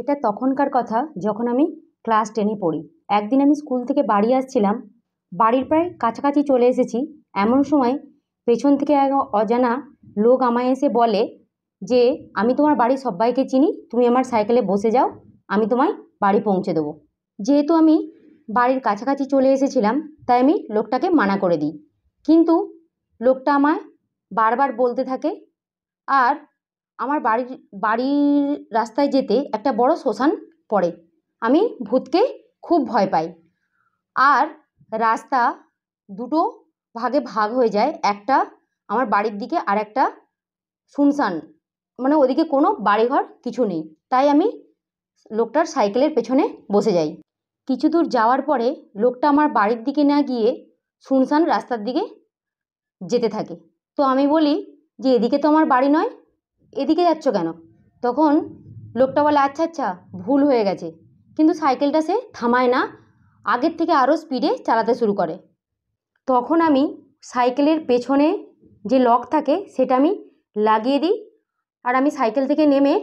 এটা তখনকার কথা যখন আমি ক্লাস টেনে পড়ি একদিন আমি স্কুল থেকে বাড়ি আসছিলাম বাড়ির প্রায় কাছাকাছি চলে এসেছি এমন সময় পেছন থেকে এক অজানা লোক আমায় এসে বলে যে আমি তোমার বাড়ির সবাইকে চিনি তুমি আমার সাইকেলে বসে যাও আমি তোমায় বাড়ি পৌঁছে দেবো যেহেতু আমি বাড়ির কাছাকাছি চলে এসেছিলাম তাই আমি লোকটাকে মানা করে দিই কিন্তু লোকটা আমায় বারবার বলতে থাকে আর আমার বাড়ির বাড়ির রাস্তায় যেতে একটা বড় শ্মশান পড়ে আমি ভূতকে খুব ভয় পাই আর রাস্তা দুটো ভাগে ভাগ হয়ে যায় একটা আমার বাড়ির দিকে আর একটা শুনশান মানে ওদিকে কোনো বাড়িঘর কিছু নেই তাই আমি লোকটার সাইকেলের পেছনে বসে যাই কিছু দূর যাওয়ার পরে লোকটা আমার বাড়ির দিকে না গিয়ে শুনশান রাস্তার দিকে যেতে থাকে তো আমি বলি যে এদিকে তো আমার বাড়ি নয় এদিকে যাচ্ছ কেন তখন লোকটা বলে আচ্ছা আচ্ছা ভুল হয়ে গেছে কিন্তু সাইকেলটা সে থামায় না আগের থেকে আরও স্পিডে চালাতে শুরু করে তখন আমি সাইকেলের পেছনে যে লক থাকে সেটা আমি লাগিয়ে দিই আর আমি সাইকেল থেকে নেমে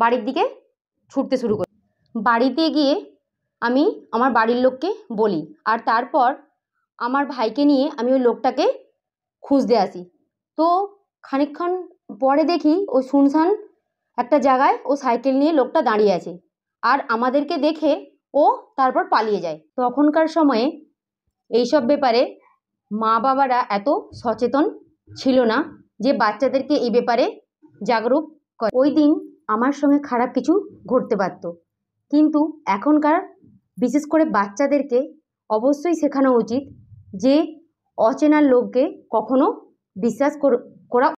বাড়ির দিকে ছুটতে শুরু করি বাড়িতে গিয়ে আমি আমার বাড়ির লোককে বলি আর তারপর আমার ভাইকে নিয়ে আমি ওই লোকটাকে খুঁজতে আসি তো খানিকক্ষণ পরে দেখি ওই শুনশান একটা জায়গায় ও সাইকেল নিয়ে লোকটা দাঁড়িয়ে আছে আর আমাদেরকে দেখে ও তারপর পালিয়ে যায় তখনকার সময়ে এইসব ব্যাপারে মা বাবারা এত সচেতন ছিল না যে বাচ্চাদেরকে এই ব্যাপারে জাগরুক করে ওই দিন আমার সঙ্গে খারাপ কিছু ঘটতে পারত কিন্তু এখনকার বিশেষ করে বাচ্চাদেরকে অবশ্যই শেখানো উচিত যে অচেনার লোককে কখনো বিশ্বাস করা